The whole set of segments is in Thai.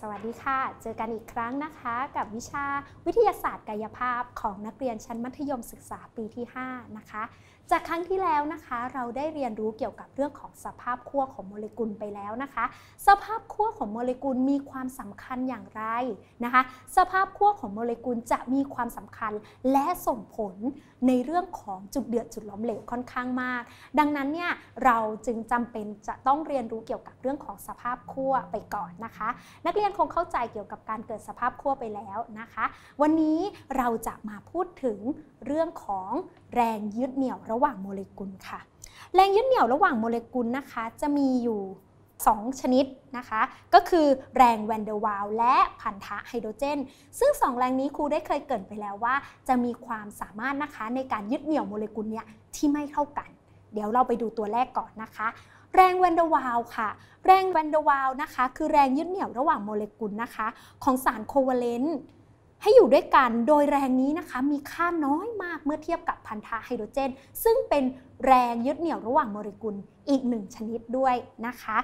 สวัสดีค่ะ เจอกันอีกครั้งนะคะกับวิชาวิทยาศาสตร์กายภาพของนักเรียนชั้นมัธยมศึกษาปีที่ 5 นะคะจากครั้งที่แล้วนะคะเราได้เรียนรู้เกี่ยวกับเรื่องของสภาพขั้วของโมเลกุลไปแล้วนะคะ สภาพขั้วของโมเลกุลมีความสำคัญอย่างไรนะคะสภาพขั้วของโมเลกุลจะมีความสำคัญและส่งผลในเรื่องของจุดเดือดจุดล้มเหลวค่อนข้างมาก ดังนั้นเนี่ยเราจึงจำเป็นจะต้องเรียนรู้เกี่ยวกับเรื่องของสภาพขั้วไปก่อนนะคะ นักเรียนคงเข้าใจเกี่ยวกับการเกิดสภาพขั้วไปแล้วนะคะ วันนี้เราจะมาพูดถึงเรื่องของแรงยึดเหนี่ยวรระหว่างโมเลกุลค่ะ แรงยึดเหนี่ยวระหว่างโมเลกุลนะคะ จะมีอยู่ 2 ชนิดนะคะ ก็คือแรงแวนเดอร์วาลและพันธะไฮโดรเจน ซึ่ง 2 แรงนี้ครูได้เคยเกริ่นไปแล้วว่า จะมีความสามารถนะคะในการยึดเหนี่ยวโมเลกุลเนี่ยที่ไม่เท่ากัน เดี๋ยวเราไปดูตัวแรกก่อนนะคะ แรงแวนเดอร์วาลค่ะ แรงแวนเดอร์วาลนะคะคือแรงยึดเหนี่ยวระหว่างโมเลกุลนะคะ ของสารโคเวเลนต์ให้อยู่ด้วยกัน โดยแรงนี้นะคะมีค่าน้อยมากเมื่อเทียบกับพันธะไฮโดรเจน ซึ่งเป็นแรงยึดเหนี่ยวระหว่างโมเลกุลอีกหนึ่งชนิดด้วยนะคะ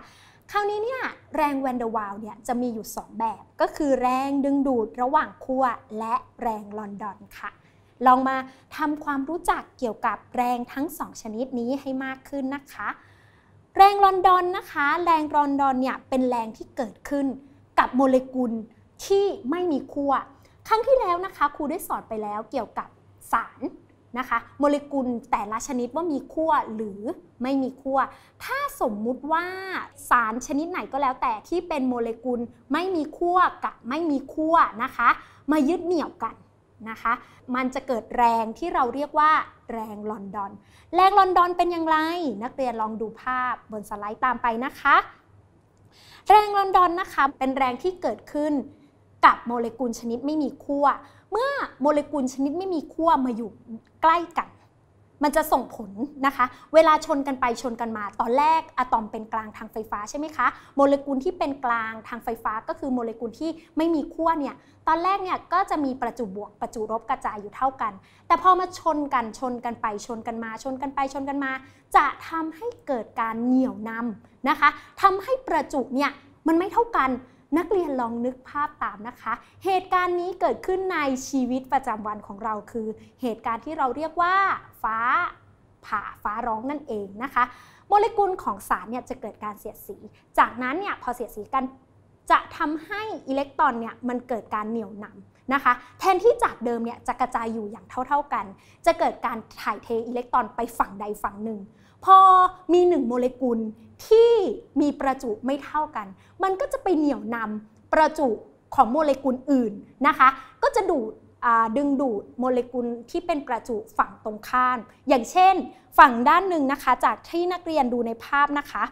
คราวนี้เนี่ยแรงแวนเดอร์วาลเนี่ยจะมีอยู่ 2 แบบ ก็คือแรงดึงดูดระหว่างขั้วและแรงลอนดอนค่ะ ลองมาทำความรู้จักเกี่ยวกับแรงทั้ง 2 ชนิดนี้ให้มากขึ้นนะคะ แรงลอนดอนนะคะ แรงลอนดอนเนี่ยเป็นแรงที่เกิดขึ้นกับโมเลกุลที่ไม่มีขั้วครั้งที่แล้วนะคะ ครูได้สอนไปแล้วเกี่ยวกับสารนะคะ โมเลกุลแต่ละชนิดว่ามีขั้วหรือไม่มีขั้วถ้าสมมุติว่าสารชนิดไหนก็แล้วแต่ที่เป็นโมเลกุลไม่มีขั้วกับไม่มีขั้วนะคะ มายึดเหนี่ยวกันนะคะ มันจะเกิดแรงที่เราเรียกว่า แรงลอนดอน แรงลอนดอนเป็นอย่างไรนักเรียนลองดูภาพบนสไลด์ตามไปนะคะ แรงลอนดอนนะคะเป็นแรงที่เกิดขึ้นกับโมเลกุลชนิดไม่มีขั้ว เมื่อโมเลกุลชนิดไม่มีขั้วมาอยู่ใกล้กัน มันจะส่งผลนะคะ เวลาชนกันไปชนกันมา ตอนแรกอะตอมเป็นกลางทางไฟฟ้าใช่ไหมคะ โมเลกุลที่เป็นกลางทางไฟฟ้าก็คือโมเลกุลที่ไม่มีขั้วเนี่ย ตอนแรกเนี่ยก็จะมีประจุบวกประจุลบกระจายอยู่เท่ากัน แต่พอมาชนกันชนกันไปชนกันมา ชนกันไปชนกันมา จะทำให้เกิดการเหนี่ยวนำนะคะ ทำให้ประจุเนี่ยมันไม่เท่ากันนักเรียนลองนึกภาพตามนะคะ เหตุการณ์นี้เกิดขึ้นในชีวิตประจำวันของเราคือ เหตุการณ์ที่เราเรียกว่าฟ้าผ่าฟ้าร้องนั่นเองนะคะโมเลกุลของสารเนี่ยจะเกิดการเสียดสี จากนั้นเนี่ยพอเสียดสีกันจะทำให้อิเล็กตรอนเนี่ยมันเกิดการเหนี่ยวนำนะคะ แทนที่จากเดิมเนี่ยจะกระจายอยู่อย่างเท่า ๆกัน จะเกิดการถ่ายเทอิเล็กตรอนไปฝั่งใดฝั่งหนึ่งพอมีหนึ่งโมเลกุลที่มีประจุไม่เท่ากัน มันก็จะไปเหนี่ยวนำประจุของโมเลกุลอื่นนะคะ ก็จะดูดดึงดูดโมเลกุลที่เป็นประจุฝั่งตรงข้าม อย่างเช่นฝั่งด้านหนึ่งนะคะ จากที่นักเรียนดูในภาพนะคะ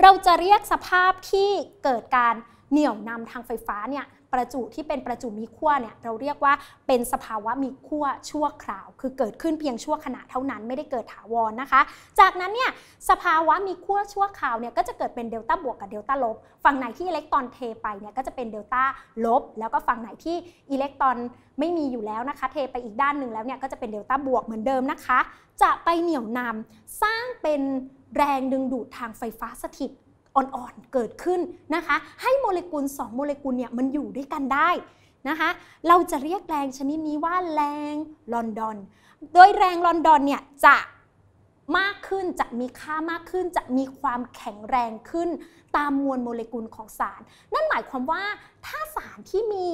เราจะเรียกสภาพที่เกิดการเหนี่ยวนำทางไฟฟ้าเนี่ยประจุที่เป็นประจุมีขั้วเนี่ยเราเรียกว่าเป็นสภาวะมีขั้วชั่วคราว คือเกิดขึ้นเพียงชั่วขณะเท่านั้นไม่ได้เกิดถาวรนนะคะ จากนั้นเนี่ยสภาวะมีขั้วชั่วคราวเนี่ยก็จะเกิดเป็นเดลต้าบวกกับเดลต้าลบฝั่งไหนที่อิเล็กตรอนเทไปเนี่ยก็จะเป็นเดลต้าลบแล้วก็ฝั่งไหนที่อิเล็กตรอนไม่มีอยู่แล้วนะคะ เทไปอีกด้านหนึ่งแล้วเนี่ยก็จะเป็นเดลต้าบวกเหมือนเดิมนะคะจะไปเหนี่ยวนำสร้างเป็นแรงดึงดูดทางไฟฟ้าสถิตอ่อนๆ เกิดขึ้นนะคะ ให้โมเลกุล2 โมเลกุลเนี่ยมันอยู่ด้วยกันได้นะคะ เราจะเรียกแรงชนิดนี้ว่าแรงลอนดอน โดยแรงลอนดอนเนี่ยจะมากขึ้น จะมีค่ามากขึ้น จะมีความแข็งแรงขึ้นตามมวลโมเลกุลของสาร นั่นหมายความว่าถ้าสารที่มี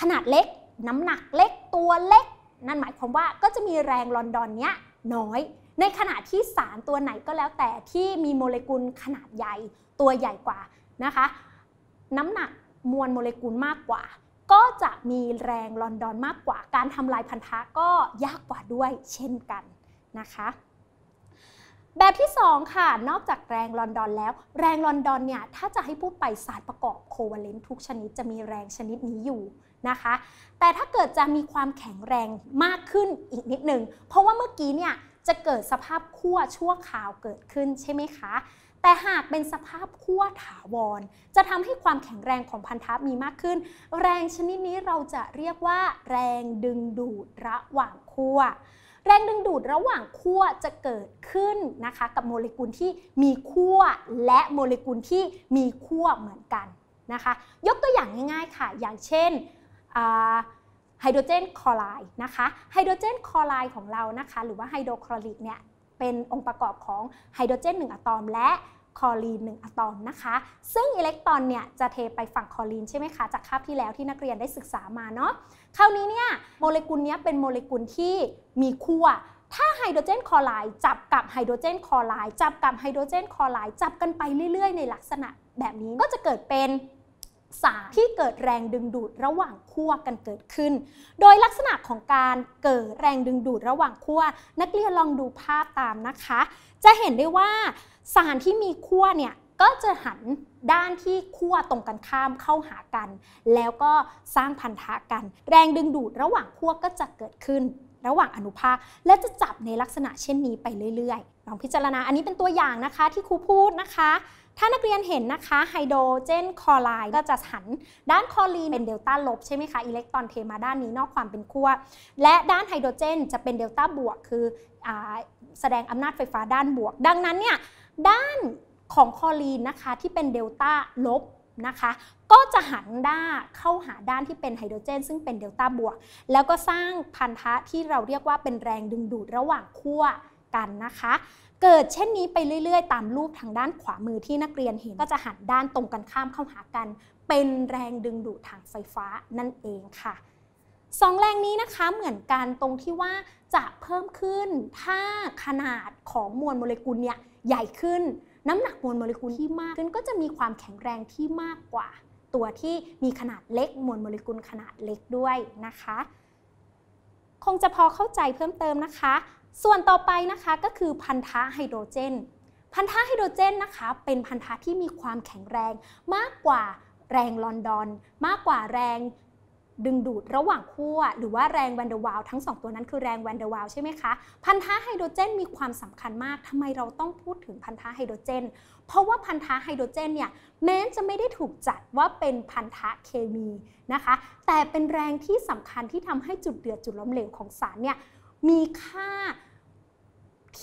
ขนาดเล็ก น้ำหนักเล็ก ตัวเล็ก นั่นหมายความว่าก็จะมีแรงลอนดอนเนี้ยน้อยในขณะที่สารตัวไหนก็แล้วแต่ที่มีโมเลกุลขนาดใหญ่ตัวใหญ่กว่านะคะ น้ำหนักมวลโมเลกุลมากกว่า ก็จะมีแรงลอนดอนมากกว่า การทำลายพันธะก็ยากกว่าด้วยเช่นกันนะคะ แบบที่2ค่ะนอกจากแรงลอนดอนแล้ว แรงลอนดอนเนี่ยถ้าจะให้พูดไปสารประกอบโควาเลนต์ทุกชนิดจะมีแรงชนิดนี้อยู่นะคะ แต่ถ้าเกิดจะมีความแข็งแรงมากขึ้นอีกนิดหนึ่งเพราะว่าเมื่อกี้เนี่ยจะเกิดสภาพขั้วชั่วคราวเกิดขึ้นใช่ไหมคะ แต่หากเป็นสภาพขั้วถาวร จะทำให้ความแข็งแรงของพันธะมีมากขึ้น แรงชนิดนี้เราจะเรียกว่า แรงดึงดูดระหว่างขั้วแรงดึงดูดระหว่างขั้วจะเกิดขึ้นนะคะกับโมเลกุลที่มีขั้วและโมเลกุลที่มีขั้วเหมือนกันนะคะ ยกตัวอย่างง่าย ๆค่ะ อย่างเช่นไฮโดรเจนคลอไรด์นะคะ ไฮโดรเจนคลอไรด์ของเรานะคะ หรือว่าไฮโดรคลอริกเนี่ย เป็นองค์ประกอบของไฮโดรเจน1 อะตอมและคอลีน1 อะตอมนะคะ ซึ่งอิเล็กตรอนเนี่ย จะเทไปฝั่งคอลีนใช่ไหมคะ จากคาบที่แล้วที่นักเรียนได้ศึกษามาเนาะคราวนี้เนี่ย โมเลกุลนี้เป็นโมเลกุลที่มีคั่วถ้าไฮโดรเจนคลอไรด์จับกับไฮโดรเจนคลอไรด์จับกับไฮโดรเจนคลอไรด์จับกันไปเรื่อย ๆ ในลักษณะแบบนี้ก็จะเกิดเป็นสารที่เกิดแรงดึงดูดระหว่างขั้วกันเกิดขึ้น โดยลักษณะของการเกิดแรงดึงดูดระหว่างขั้วนักเรียนลองดูภาพตามนะคะ จะเห็นได้ว่า สารที่มีขั้วเนี่ยก็จะหันด้านที่ขั้วตรงกันข้ามเข้าหากัน แล้วก็สร้างพันธะกัน แรงดึงดูดระหว่างขั้วก็จะเกิดขึ้น ระหว่างอนุภาค และจะจับในลักษณะเช่นนี้ไปเรื่อยๆ ลองพิจารณา อันนี้เป็นตัวอย่างนะคะที่ครูพูดนะคะถ้านักเรียนเห็นนะคะไฮโดรเจนคลอไรด์ก็จะหันด้านคลอรีนเป็นเดลต้าลบใช่ไหมคะอิเล็กตรอนเทมาด้านนี้นอกความเป็นขั้ว และด้านไฮโดรเจนจะเป็นเดลต้าบวกคืออแสดงอำนาจไฟฟ้าด้านบวก ดังนั้นเนี่ยด้านของคลอรีนนะคะที่เป็นเดลต้าลบนะคะก็จะหันด้าเข้าหาด้านที่เป็นไฮโดรเจนซึ่งเป็นเดลต้าบวกแล้วก็สร้างพันธะที่เราเรียกว่าเป็นแรงดึงดูดระหว่างขั้วกันนะคะเกิดเช่นนี้ไปเรื่อยๆ ตามรูปทางด้านขวามือที่นักเรียนเห็นก็จะหันด้านตรงกันข้ามเข้าหากัน เป็นแรงดึงดูดทางไฟฟ้านั่นเองค่ะสองแรงนี้นะคะเหมือนกันตรงที่ว่าจะเพิ่มขึ้นถ้าขนาดของมวลโมเลกุลเนี่ยใหญ่ขึ้น น้ำหนักมวลโมเลกุลที่มากขึ้นก็จะมีความแข็งแรงที่มากกว่า ตัวที่มีขนาดเล็กมวลโมเลกุลขนาดเล็กด้วยนะคะ คงจะพอเข้าใจเพิ่มเติมนะคะส่วนต่อไปนะคะก็คือพันธะไฮโดรเจน พันธะไฮโดรเจนนะคะเป็นพันธะที่มีความแข็งแรง มากกว่าแรงลอนดอน มากกว่าแรงดึงดูดระหว่างขั้วหรือว่าแรงแวนเดอร์วาลทั้ง 2 ตัวนั้นคือแรงแวนเดอร์วาลใช่ไหมคะพันธะไฮโดรเจน มีความสำคัญมาก ทำไมเราต้องพูดถึงพันธะไฮโดรเจน เพราะว่าพันธะไฮโดรเจนเนี่ยแม้จะไม่ได้ถูกจัดว่าเป็นพันธะเคมีนะคะแต่เป็นแรงที่สำคัญที่ทำให้จุดเดือดจุดล้มเหลวของสารเนี่ยมีค่า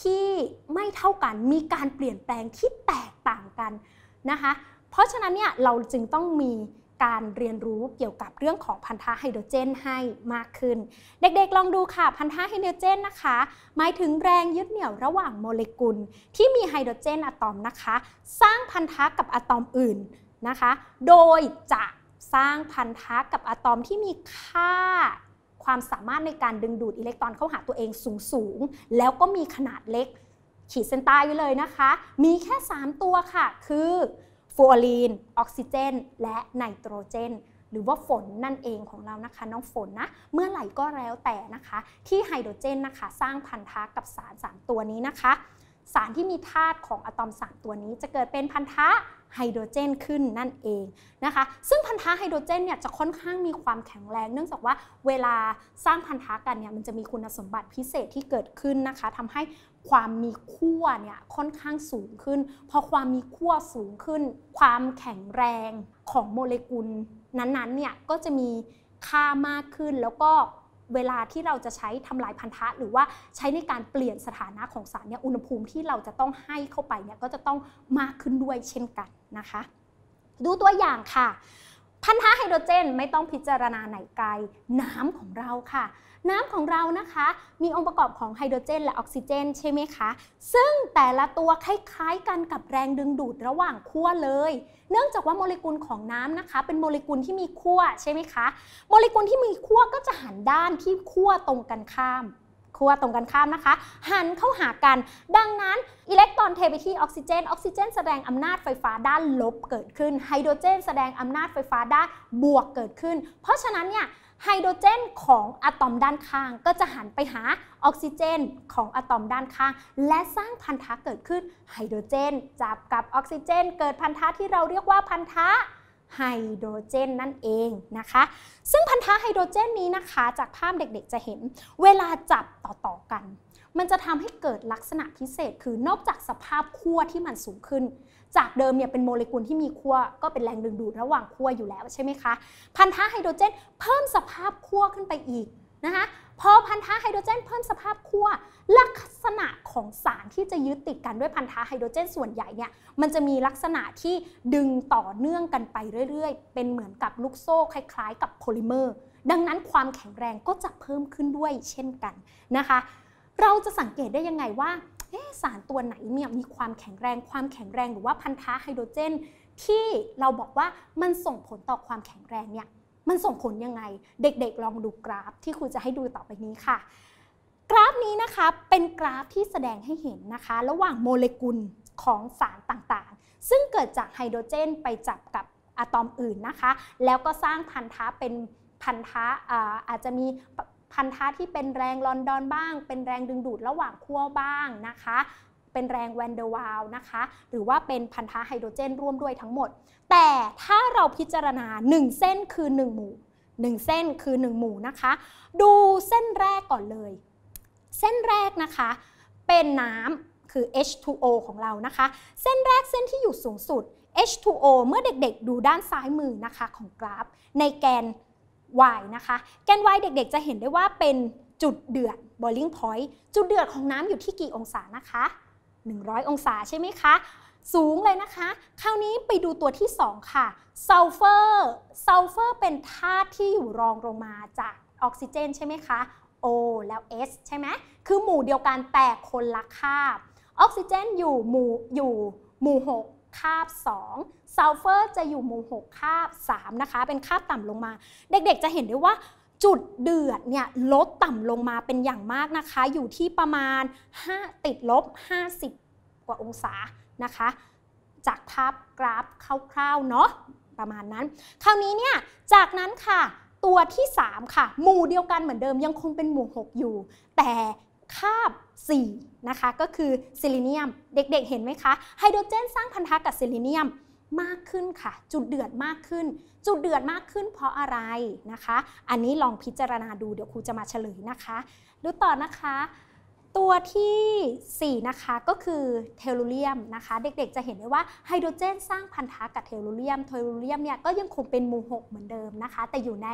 ที่ไม่เท่ากันมีการเปลี่ยนแปลงที่แตกต่างกันนะคะเพราะฉะนั้นเนี่ยเราจึงต้องมีการเรียนรู้เกี่ยวกับเรื่องของพันธะไฮโดรเจนให้มากขึ้น เด็กๆลองดูค่ะพันธะไฮโดรเจนนะคะ หมายถึงแรงยึดเหนี่ยวระหว่างโมเลกุลที่มีไฮโดรเจนอะตอมนะคะ สร้างพันธะกับอะตอมอื่นนะคะโดยจะสร้างพันธะกับอะตอมที่มีค่าความสามารถในการดึงดูดอิเล็กตรอนเข้าหาตัวเองสูงสูงแล้วก็มีขนาดเล็กขีดเส้นใต้ไว้เลยนะคะ มีแค่ 3 ตัวค่ะคือฟลูออรีน ออกซิเจน และไนโตรเจน หรือว่าฝนนั่นเองของเรานะคะ น้องฝนนะ เมื่อไหร่ก็แล้วแต่นะคะ ที่ไฮโดรเจนนะคะ สร้างพันธะกับสาร 3 ตัวนี้นะคะสารที่มีธาตุของอะตอม3ตัวนี้จะเกิดเป็นพันธะไฮโดรเจนขึ้นนั่นเองนะคะ ซึ่งพันธะไฮโดรเจนเนี่ยจะค่อนข้างมีความแข็งแรง เนื่องจากว่า เวลาสร้างพันธะกันเนี่ยมันจะมีคุณสมบัติพิเศษที่เกิดขึ้นนะคะทำให้ความมีขั้วเนี่ยค่อนข้างสูงขึ้น พอความมีขั้วสูงขึ้น ความแข็งแรงของโมเลกุลนั้นๆเนี่ยก็จะมีค่ามากขึ้นแล้วก็เวลาที่เราจะใช้ทำลายพันธะหรือว่าใช้ในการเปลี่ยนสถานะของสารเนี่ยอุณหภูมิที่เราจะต้องให้เข้าไปเนี่ยก็จะต้องมากขึ้นด้วยเช่นกันนะคะ ดูตัวอย่างค่ะ พันธะไฮโดรเจนไม่ต้องพิจารณาไหนไกล น้ำของเราค่ะน้ำของเรานะคะ มีองค์ประกอบของไฮโดรเจน และออกซิเจน ใช่ไหมคะ ซึ่งแต่ละตัวคล้าย ๆ กันกับแรงดึงดูดระหว่างขั้วเลย เนื่องจากว่าโมเลกุลของน้ำนะคะ เป็นโมเลกุลที่มีขั้วใช่ไหมคะโมเลกุลที่มีขั้วก็จะหันด้านที่ขั้วตรงกันข้ามขั้วตรงกันข้ามนะคะ หันเข้าหากัน ดังนั้นอิเล็กตรอนเทไปที่ออกซิเจน ออกซิเจนแสดงอำนาจไฟฟ้าด้านลบเกิดขึ้น ไฮโดรเจนแสดงอำนาจไฟฟ้าด้านบวกเกิดขึ้น เพราะฉะนั้นเนี่ยไฮโดรเจนของอะตอมด้านข้างก็จะหันไปหาออกซิเจนของอะตอมด้านข้าง และสร้างพันธะเกิดขึ้นไฮโดรเจน จับกับออกซิเจน เกิดพันธะที่เราเรียกว่าพันธะไฮโดรเจนนั่นเองนะคะ ซึ่งพันธะไฮโดรเจนนี้นะคะ จากภาพเด็กๆจะเห็นเวลาจับต่อันจะทำให้เกิดลักษณะพิเศษคือนอกจากสภาพขั้วที่มันสูงขึ้นจากเดิมเนี่ยเป็นโมเลกุลที่มีขั้วก็เป็นแรงดึงดูดระหว่างขั้วอยู่แล้วใช่ไหมคะพันธะไฮโดรเจนเพิ่มสภาพขั้วขึ้นไปอีกนะคะพอพันธะไฮโดรเจนเพิ่มสภาพขั้ว ลักษณะของสารที่จะยึดติดกันด้วยพันธะไฮโดรเจน ส่วนใหญ่เนี่ยมันจะมีลักษณะที่ดึงต่อเนื่องกันไปเรื่อยๆ เป็นเหมือนกับลูกโซ่คล้ายๆกับโพลิเมอร์ ดังนั้นความแข็งแรงก็จะเพิ่มขึ้นด้วยเช่นกันนะคะเราจะสังเกตได้ยังไงว่าสารตัวไหนเนี่ยมีความแข็งแรงความแข็งแรงหรือว่าพันธะไฮโดรเจน ที่เราบอกว่ามันส่งผลต่อความแข็งแรงเนี่ยมันส่งผลยังไงเด็กๆลองดูกราฟที่ครูจะให้ดูต่อไปนี้ค่ะ กราฟนี้นะคะเป็นกราฟที่แสดงให้เห็นนะคะ ระหว่างโมเลกุลของสารต่างๆ ซึ่งเกิดจากไฮโดรเจนไปจับกับอะตอมอื่นนะคะ แล้วก็สร้างพันธะเป็นพันธะอาจจะมีพันธะที่เป็นแรงลอนดอนบ้าง เป็นแรงดึงดูดระหว่างขั้วบ้างนะคะ เป็นแรงแวนเดอร์วาลนะคะหรือว่าเป็นพันธะไฮโดรเจนร่วมด้วยทั้งหมด แต่ถ้าเราพิจารณา 1 เส้นคือ 1 หมู่1เส้นคือ1 หมู่นะคะ ดูเส้นแรกก่อนเลย เส้นแรกนะคะเป็นน้ำคือ H2O ของเรานะคะ เส้นแรกเส้นที่อยู่สูงสุด H2O เมื่อเด็กๆ ดูด้านซ้ายมือนะคะของกราฟ ในแกน y นะคะ แกน y เด็กๆจะเห็นได้ว่าเป็นจุดเดือด boiling point จุดเดือดของน้ำอยู่ที่กี่องศานะคะ 100 องศาใช่ไหมคะ สูงเลยนะคะ คราวนี้ไปดูตัวที่ 2 ค่ะซัลเฟอร์ซัลเฟอร์เป็นธาตุที่อยู่รองลงมาจากออกซิเจนใช่ไหมคะ O แล้ว S ใช่ไหมคือหมู่เดียวกันแต่คนละคาบออกซิเจนอยู่หมู่อยู่หมู่ 6คาบ 2ซัลเฟอร์จะอยู่หมู่6คาบ3นะคะเป็นคาบต่ำลงมา เด็กๆจะเห็นได้ว่าจุดเดือดเนี่ยลดต่ำลงมาเป็นอย่างมากนะคะ อยู่ที่ประมาณ 5 ติดลบ 50 กว่าองศานะคะ จากภาพกราฟคร่าวๆเนาะประมาณนั้น คราวนี้เนี่ยจากนั้นค่ะตัวที่ 3 ค่ะหมู่เดียวกันเหมือนเดิมยังคงเป็นหมู่ 6 อยู่ แต่คาบ4นะคะก็คือซิลิเนียม เด็กๆเห็นไหมคะไฮโดรเจนสร้างพันธะกับซิลิเนียมมากขึ้นค่ะจุดเดือดมากขึ้น จุดเดือดมากขึ้น เพราะอะไรนะคะ อันนี้ลองพิจารณาดู เดี๋ยวครูจะมาเฉลยนะคะดูต่อนะคะ ตัวที่ 4 นะคะก็คือเทลูเลียมนะคะ เด็กๆ จะเห็นได้ว่าไฮโดรเจน สร้างพันธะกับเทลูเลียมเทลูเลียมเนี่ยก็ยังคงเป็นหมู่6เหมือนเดิมนะคะ แต่อยู่ใน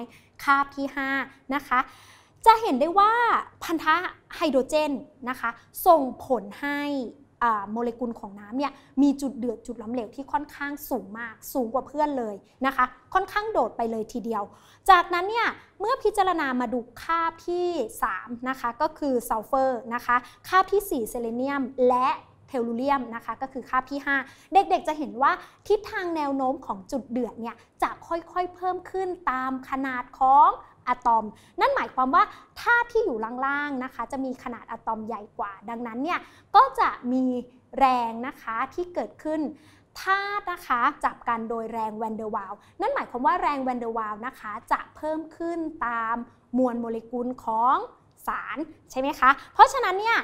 คาบที่5นะคะจะเห็นได้ว่าพันธะไฮโดรเจนนะคะ ส่งผลให้โมเลกุลของน้ำเนี่ยมีจุดเดือดจุดล้มเหลวที่ค่อนข้างสูงมากสูงกว่าเพื่อนเลยนะคะ ค่อนข้างโดดไปเลยทีเดียว จากนั้นเนี่ยเมื่อพิจารณามาดูคาบที่3นะคะก็คือซัลเฟอร์นะคะคาบที่4เซเลเนียม และเทลูเลียมนะคะก็คือคาบที่ 5 เด็กๆจะเห็นว่าทิศทางแนวโน้มของจุดเดือดเนี่ยจะค่อยๆเพิ่มขึ้นตามขนาดของอะตอม นั่นหมายความว่าธาตุที่อยู่ล่างๆนะคะ จะมีขนาดอะตอมใหญ่กว่า ดังนั้นเนี่ยก็จะมีแรงนะคะที่เกิดขึ้นธาตุนะคะจับกันโดยแรงแวนเดอร์วาลนั่นหมายความว่าแรงแวนเดอร์วาลนะคะจะเพิ่มขึ้นตามมวลโมเลกุลของสาร ใช่ไหมคะ เพราะฉะนั้นเนี่ย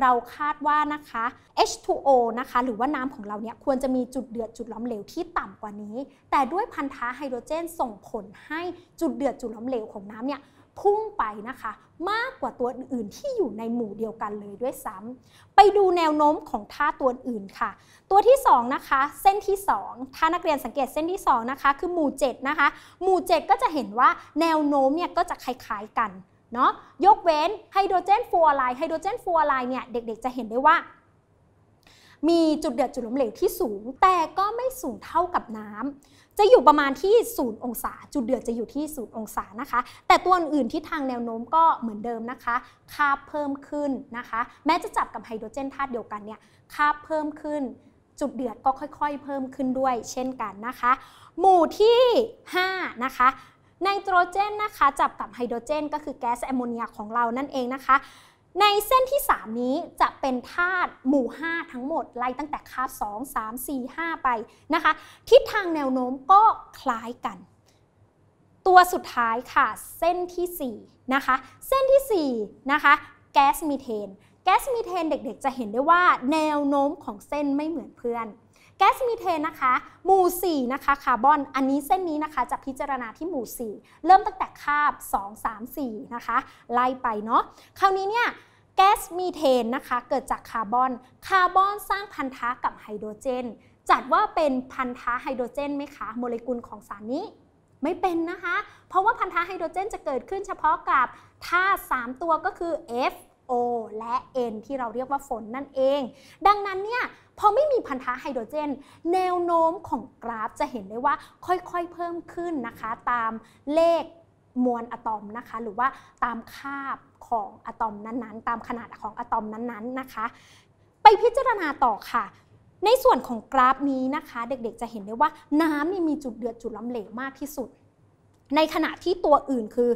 เราคาดว่านะคะ H2O นะคะหรือว่าน้ำของเราเนี่ยควรจะมีจุดเดือดจุดล้อมเหลวที่ต่ำกว่านี้ แต่ด้วยพันธะไฮโดรเจนส่งผลให้จุดเดือดจุดล้อมเหลวของน้ำเนี่ยพุ่งไปนะคะ มากกว่าตัวอื่นที่อยู่ในหมู่เดียวกันเลยด้วยซ้ำ ไปดูแนวโน้มของท่าตัวอื่นค่ะ ตัวที่2นะคะเส้นที่ 2 ถ้านักเรียนสังเกตเส้นที่2นะคะคือหมู่7นะคะหมู่7ก็จะเห็นว่าแนวโน้มเนี่ยก็จะคล้ายๆกันเนาะยกเว้นไฮโดรเจนฟลูออไรด์ไฮโดรเจนฟลูออไรด์เนี่ยเด็ก ๆ จะเห็นได้ว่า มีจุดเดือดจุดหลมเหลวที่สูงแต่ก็ไม่สูงเท่ากับน้ำ จะอยู่ประมาณที่ศูนย์องศา จุดเดือดจะอยู่ที่ศูนย์องศานะคะ แต่ตัวอื่นที่ทางแนวโน้มก็เหมือนเดิมนะคะ ค่าเพิ่มขึ้นนะคะ แม้จะจับกับไฮโดรเจนธาตุเดียวกันเนี่ยค่าเพิ่มขึ้นจุดเดือดก็ค่อย ๆ เพิ่มขึ้นด้วย เช่นกันนะคะ หมู่ที่ 5 นะคะไนโตรเจนนะคะจับกับไฮโดรเจนก็คือแก๊สแอมโมเนียของเรานั่นเองนะคะ ในเส้นที่ 3 นี้จะเป็นธาตุหมู่ 5 ทั้งหมด ไล่ตั้งแต่คาบ2 3 4 5 ไปนะคะ ทิศทางแนวโน้มก็คล้ายกัน ตัวสุดท้ายค่ะเส้นที่ 4 นะคะ เส้นที่ 4 นะคะแก๊สมีเทนแก๊สมีเทน เด็กๆจะเห็นได้ว่าแนวโน้มของเส้นไม่เหมือนเพื่อนแก๊สมีเทนนะคะ หมู่4นะคะคาร์บอนอันนี้เส้นนี้นะคะจะพิจารณาที่หมู่ 4 เริ่มตั้งแต่คาบ 2 3 4นะคะไล่ไปเนาะคราวนี้เนี่ยแก๊สมีเทนนะคะ เกิดจากคาร์บอน คาร์บอนสร้างพันธะกับไฮโดรเจน จัดว่าเป็นพันธะไฮโดรเจนไหมคะ โมเลกุลของสารนี้ ไม่เป็นนะคะ เพราะว่าพันธะไฮโดรเจนจะเกิดขึ้นเฉพาะกับธาตุ3ตัวก็คือ F O และ N ที่เราเรียกว่าฝนนั่นเอง ดังนั้นเนี่ยพอไม่มีพันธะไฮโดรเจน แนวโน้มของกราฟจะเห็นได้ว่าค่อยๆเพิ่มขึ้นนะคะ ตามเลขมวลอะตอมนะคะ หรือว่าตามคาบของอะตอมนั้นๆ ตามขนาดของอะตอมนั้นๆนะคะ ไปพิจารณาต่อค่ะ ในส่วนของกราฟนี้นะคะเด็กๆจะเห็นได้ว่าน้ำนี่มีจุดเดือดจุดล้ำเหลวมากที่สุด ในขณะที่ตัวอื่นคือ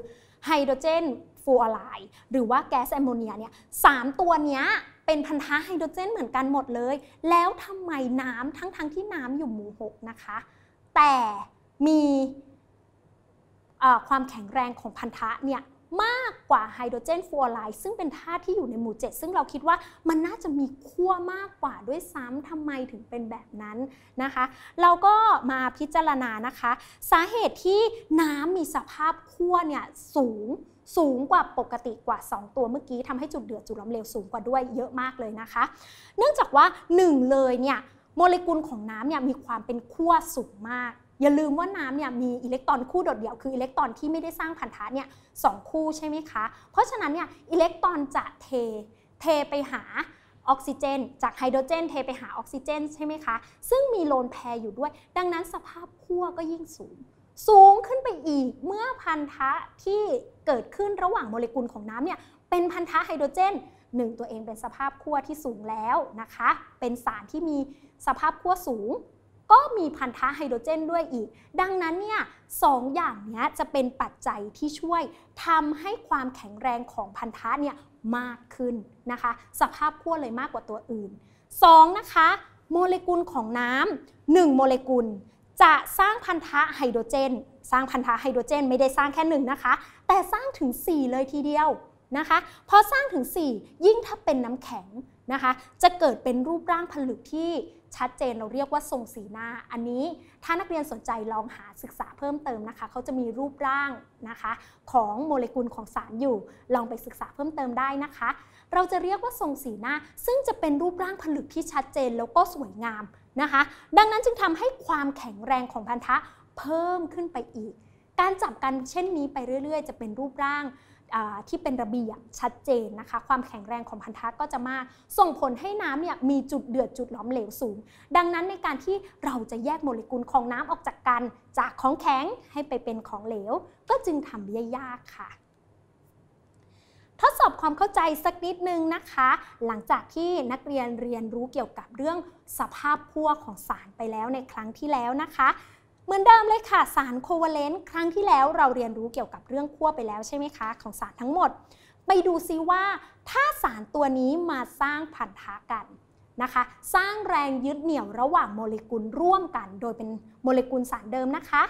ไฮโดรเจนฟูออไรด์หรือว่าแก๊สแอมโมเนียเนี่ยสามตัวเนี้ยเป็นพันธะไฮโดรเจนเหมือนกันหมดเลย แล้วทำไมน้ำทั้งๆทที่น้ำอยู่หมู่หกนะคะ แต่มีความแข็งแรงของพันธะเนี่ยมากกว่าไฮโดรเจนฟลูออไรด์ซึ่งเป็นธาตุที่อยู่ในหมู่ 7 ซึ่งเราคิดว่ามันน่าจะมีขั้วมากกว่าด้วยซ้ำทำไมถึงเป็นแบบนั้นนะคะ เราก็มาพิจารณานะคะ สาเหตุที่น้ำมีสภาพขั้วเนี่ยสูง สูงกว่าปกติกว่า 2 ตัวเมื่อกี้ทำให้จุดเดือดจุดล้มเหลวสูงกว่าด้วยเยอะมากเลยนะคะ เนื่องจากว่า 1 เลยเนี่ยโมเลกุลของน้ำเนี่ยมีความเป็นขั้วสูงมากอย่าลืมว่าน้ำเนี่ยมีอิเล็กตรอนคู่โดดเดี่ยวคืออิเล็กตรอนที่ไม่ได้สร้างพันธะเนี่ยสองคู่ใช่ไหมคะ เพราะฉะนั้นเนี่ยอิเล็กตรอนจะเท เทไปหาออกซิเจน จากไฮโดรเจน เทไปหาออกซิเจนใช่ไหมคะซึ่งมีโลนแพรอยู่ด้วย ดังนั้นสภาพขั้วก็ยิ่งสูง สูงขึ้นไปอีกเมื่อพันธะที่เกิดขึ้นระหว่างโมเลกุลของน้ำเนี่ยเป็นพันธะไฮโดรเจนหนึ่งตัวเองเป็นสภาพขั้วที่สูงแล้วนะคะ เป็นสารที่มีสภาพขั้วสูงก็มีพันธะไฮโดรเจนด้วยอีก ดังนั้นเนี่ยสองอย่างนี้จะเป็นปัจจัยที่ช่วยทำให้ความแข็งแรงของพันธะเนี่ยมากขึ้นนะคะ สภาพขั้วเลยมากกว่าตัวอื่น 2. นะคะ โมเลกุลของน้ำหนึ่งโมเลกุล จะสร้างพันธะไฮโดรเจน สร้างพันธะไฮโดรเจนไม่ได้สร้างแค่หนึ่งนะคะ แต่สร้างถึง 4 เลยทีเดียวนะคะพอสร้างถึง 4 ยิ่งถ้าเป็นน้ำแข็งนะคะจะเกิดเป็นรูปร่างผลึกที่ชัดเจนเราเรียกว่าทรงสีหน้าอันนี้ถ้านักเรียนสนใจลองหาศึกษาเพิ่มเติมนะคะ เขาจะมีรูปร่างนะคะของโมเลกุลของสารอยู่ ลองไปศึกษาเพิ่มเติมได้นะคะ เราจะเรียกว่าทรงสีหน้าซึ่งจะเป็นรูปร่างผลึกที่ชัดเจนแล้วก็สวยงามนะคะ ดังนั้นจึงทำให้ความแข็งแรงของพันธะเพิ่มขึ้นไปอีก การจับกันเช่นนี้ไปเรื่อย ๆ จะเป็นรูปร่างที่เป็นระเบียบชัดเจนนะคะ ความแข็งแรงของพันธะก็จะมากส่งผลให้น้ำเนี่ยมีจุดเดือดจุดหลอมเหลวสูง ดังนั้นในการที่เราจะแยกโมเลกุลของน้ำออกจากกัน จากของแข็งให้ไปเป็นของเหลว ก็จึงทำได้ยากค่ะทดสอบความเข้าใจสักนิดนึงนะคะ หลังจากที่นักเรียนเรียนรู้เกี่ยวกับเรื่องสภาพพั่วของสารไปแล้วในครั้งที่แล้วนะคะเหมือนเดิมเลยค่ะสารโควาเลนต์ครั้งที่แล้วเราเรียนรู้เกี่ยวกับเรื่องขั้วไปแล้วใช่ไหมคะ ของสารทั้งหมด ไปดูซิว่าถ้าสารตัวนี้มาสร้างพันธะกันนะคะ สร้างแรงยึดเหนี่ยวระหว่างโมเลกุลร่วมกัน โดยเป็นโมเลกุลสารเดิมนะคะ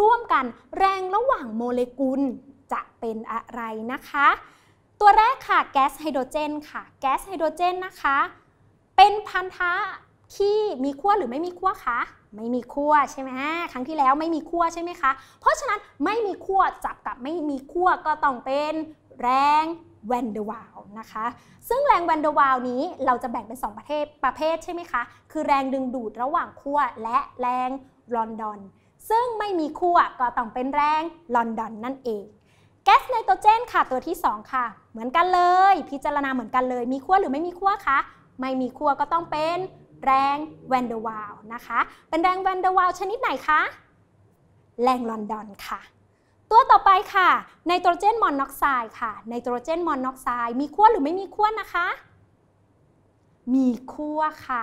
ร่วมกันแรงระหว่างโมเลกุลจะเป็นอะไรนะคะ ตัวแรกค่ะแก๊สไฮโดรเจน ค่ะแก๊สไฮโดรเจนนะคะ เป็นพันธะที่มีขั้วหรือไม่มีขั้วคะไม่มีขั้วใช่ไหมครั้งที่แล้วไม่มีขั้วใช่ไหมคะ เพราะฉะนั้นไม่มีขั้วจับกับไม่มีขั้วก็ต้องเป็น แรงแวนเดวาลนะคะ ซึ่งแรงแวนเดวาลนี้เราจะแบ่งเป็น 2 ประเภท ประเภทใช่ไหมคะ คือแรงดึงดูดระหว่างขั้วและแรงลอนดอน ซึ่งไม่มีขั้วก็ต้องเป็นแรงลอนดอนนั่นเอง แก๊สไนโตรเจนค่ะตัวที่ 2 ค่ะ เหมือนกันเลย พิจารณาเหมือนกันเลย มีขั้วหรือไม่มีขั้วคะ ไม่มีขั้วก็ต้องเป็นแรงแวนเดอร์วาลนะคะ เป็นแรงแวนเดอร์วาลชนิดไหนคะ แรงลอนดอนค่ะ ตัวต่อไปค่ะไนโตรเจนมอนอกไซด์ค่ะไนโตรเจนมอนอกไซด์มีขั้วหรือไม่มีขั้วนะคะ มีขั้วค่ะ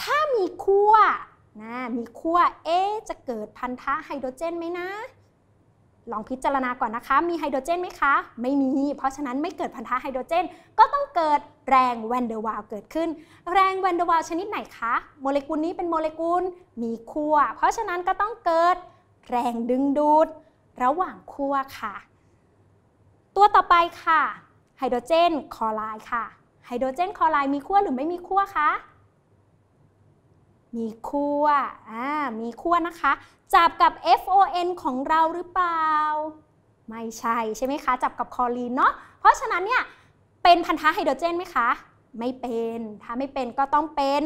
ถ้ามีขั้วนะมีขั้วเอ๊จะเกิดพันธะไฮโดรเจนไหมนะลองพิจารณาก่อนนะคะมีไฮโดรเจนไหมคะ ไม่มีเพราะฉะนั้นไม่เกิดพันธะไฮโดรเจน ก็ต้องเกิดแรงแวนเดอร์วาลเกิดขึ้น แรงแวนเดอร์วาลชนิดไหนคะ โมเลกุลนี้เป็นโมเลกุลมีขั้ว เพราะฉะนั้นก็ต้องเกิดแรงดึงดูด ระหว่างขั้วค่ะ ตัวต่อไปค่ะ ไฮโดรเจนคลอไรด์ค่ะ ไฮโดรเจนคลอไรด์มีขั้วหรือไม่มีขั้วคะมีคั่วอ่า มีคั่วนะคะ จับกับ FON ของเราหรือเปล่า ไม่ใช่ใช่ไหมคะ จับกับคอลีนเนาะ เพราะฉะนั้นเนี่ย เป็นพันธะไฮโดรเจนไหมคะ ไม่เป็น ถ้าไม่เป็นก็ต้องเป็น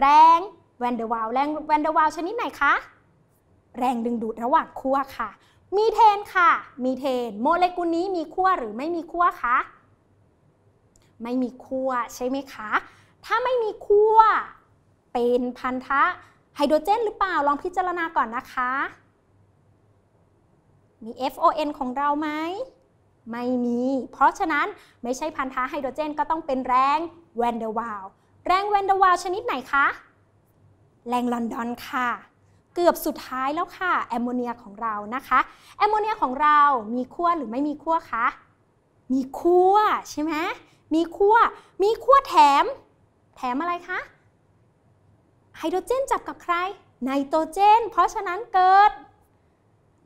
แรงแวนเดอร์วาลแรงแวนเดอร์วาลชนิดไหนคะ แรงดึงดูดระหว่างคั่วค่ะ มีเทนค่ะ มีเทนโมเลกุลนี้มีคั่วหรือไม่มีคั่วคะ ไม่มีคั่วใช่ไหมคะ ถ้าไม่มีคั่วเป็นพันธะไฮโดรเจนหรือเปล่าลองพิจารณาก่อนนะคะ มี FON ของเราไหม ไม่มี เพราะฉะนั้นไม่ใช่พันธะไฮโดรเจนก็ต้องเป็นแรงแวนเดอร์วาลแรงแวนเดอร์วาลชนิดไหนคะ แรงลอนดอนค่ะ เกือบสุดท้ายแล้วค่ะ แอมโมเนียของเรานะคะ แอมโมเนียของเรามีขั้วหรือไม่มีขั้วคะ มีขั้วใช่ไหมมีขั้ว มีขั้วแถม แถมอะไรคะไฮโดรเจนจับกับใครไนโตรเจน เพราะฉะนั้นเกิด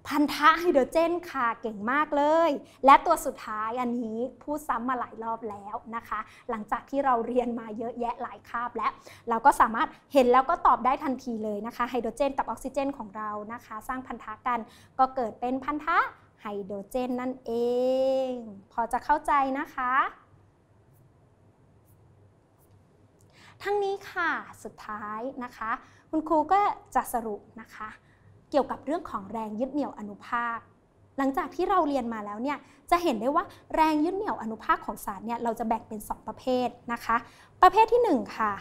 พันธะไฮโดรเจนค่ะเก่งมากเลย และตัวสุดท้ายอันนี้พูดซ้ำมาหลายรอบแล้วนะคะ หลังจากที่เราเรียนมาเยอะแยะหลายคาบแล้วเราก็สามารถเห็นแล้วก็ตอบได้ทันทีเลยนะคะไฮโดรเจนกับออกซิเจนของเรานะคะ สร้างพันธะกันก็เกิดเป็นพันธะไฮโดรเจนนั่นเอง พอจะเข้าใจนะคะทั้งนี้ค่ะ สุดท้ายนะคะ คุณครูก็จะสรุปนะคะ เกี่ยวกับเรื่องของแรงยึดเหนี่ยวอนุภาค หลังจากที่เราเรียนมาแล้วเนี่ย จะเห็นได้ว่าแรงยึดเหนี่ยวอนุภาคของสารเนี่ย เราจะแบ่งเป็น 2 ประเภทนะคะ ประเภทที่1ค่ะ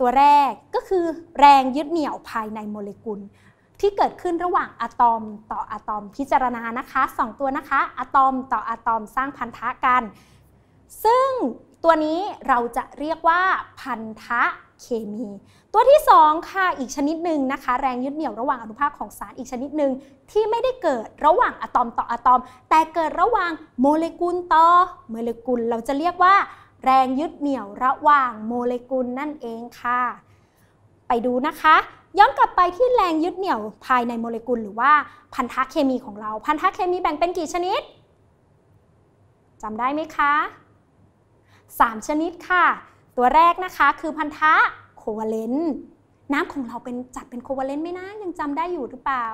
ตัวแรกก็คือแรงยึดเหนี่ยวภายในโมเลกุล ที่เกิดขึ้นระหว่างอะตอมต่ออะตอมพิจารณานะคะ 2 ตัวนะคะอะตอมต่ออะตอมสร้างพันธะกัน ซึ่งตัวนี้เราจะเรียกว่าพันธะเคมี ตัวที่2ค่ะอีกชนิดหนึ่งนะคะแรงยึดเหนี่ยวระหว่างอนุภาคของสารอีกชนิดหนึ่งที่ไม่ได้เกิดระหว่างอะตอมต่ออะตอม แต่เกิดระหว่างโมเลกุลต่อโมเลกุล เราจะเรียกว่า แรงยึดเหนี่ยวระหว่างโมเลกุลนั่นเองค่ะ ไปดูนะคะ ย้อนกลับไปที่แรงยึดเหนี่ยวภายในโมเลกุล หรือว่าพันธะเคมีของเราพันธะเคมีแบ่งเป็นกี่ชนิดจำได้ไหมคะ3 ชนิดค่ะ ตัวแรกนะคะคือพันธะโควาเลนต์ น้ำของเราเป็นจัดเป็นโควาเลนต์ไหมนะยังจำได้อยู่หรือเปล่า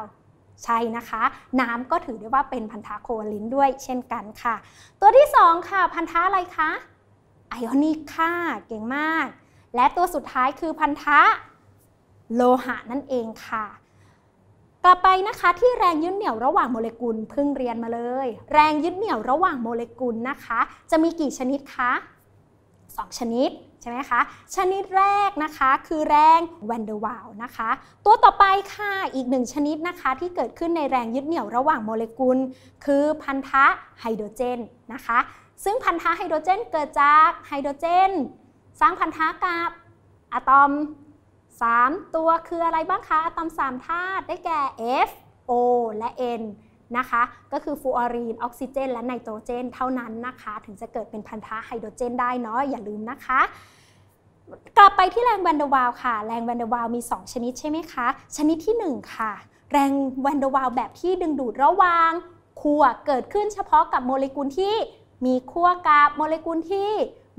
ใช่นะคะ น้ำก็ถือได้ว่าเป็นพันธะโควาเลนต์ด้วยเช่นกันค่ะ ตัวที่2ค่ะพันธะอะไรคะ ไอออนิกค่ะ เก่งมาก และตัวสุดท้ายคือพันธะโลหะนั่นเองค่ะกลับไปนะคะที่แรงยึดเหนี่ยวระหว่างโมเลกุลเพิ่งเรียนมาเลย แรงยึดเหนี่ยวระหว่างโมเลกุลนะคะ จะมีกี่ชนิดคะ2 ชนิด ใช่ไหมคะ ชนิดแรกนะคะคือแรงแวนเดอร์วาลนะคะตัวต่อไปค่ะอีกหนึ่งชนิดนะคะที่เกิดขึ้นในแรงยึดเหนี่ยวระหว่างโมเลกุล คือพันธะไฮโดรเจนนะคะซึ่งพันธะไฮโดรเจนเกิดจากไฮโดรเจน สร้างพันธะกับอะตอม 3 ตัวคืออะไรบ้างคะอะตอม3ธาตุได้แก่ F O และ N นะคะก็คือฟูออรีนออกซิเจน และไนโตรเจนเท่านั้นนะคะถึงจะเกิดเป็นพันธะไฮโดรเจนได้เนาะอย่าลืมนะคะ กลับไปที่แรงแวนเดอร์วาลค่ะ แรงแวนเดอร์วาลมี2 ชนิดใช่ไหมคะชนิดที่1ค่ะแรงแวนเดอร์วาลแบบที่ดึงดูดระหว่างขั้วเกิดขึ้นเฉพาะกับโมเลกุลที่มีขั้วกับโมเลกุลที่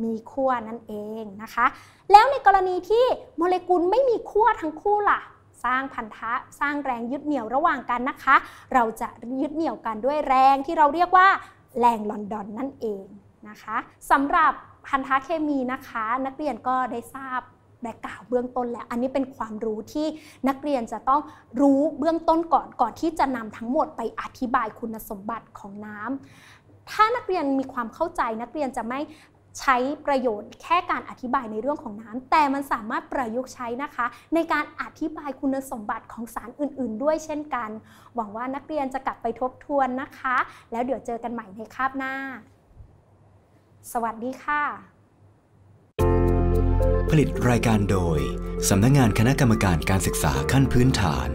มีขั้วนั่นเองนะคะแล้วในกรณีที่โมเลกุลไม่มีขั้วทั้งคู่ล่ะสร้างพันธะสร้างแรงยึดเหนี่ยวระหว่างกันนะคะ เราจะยึดเหนี่ยวกันด้วยแรงที่เราเรียกว่า แรงลอนดอนนั่นเองนะคะสำหรับพันธะเคมีนะคะ นักเรียนก็ได้ทราบแบะกล่าวเบื้องต้นแล้ว อันนี้เป็นความรู้ที่นักเรียนจะต้องรู้เบื้องต้นก่อนก่อนที่จะนำทั้งหมดไปอธิบายคุณสมบัติของน้ำ ถ้านักเรียนมีความเข้าใจ นักเรียนจะไม่ใช้ประโยชน์แค่การอธิบายในเรื่องของน้ำแต่มันสามารถประยุกต์ใช้นะคะ ในการอธิบายคุณสมบัติของสารอื่นๆด้วยเช่นกัน หวังว่านักเรียนจะกลับไปทบทวนนะคะ แล้วเดี๋ยวเจอกันใหม่ในคาบหน้า สวัสดีค่ะ ผลิตรายการโดย สำนักงงานคณะกรรมการการศึกษาขั้นพื้นฐาน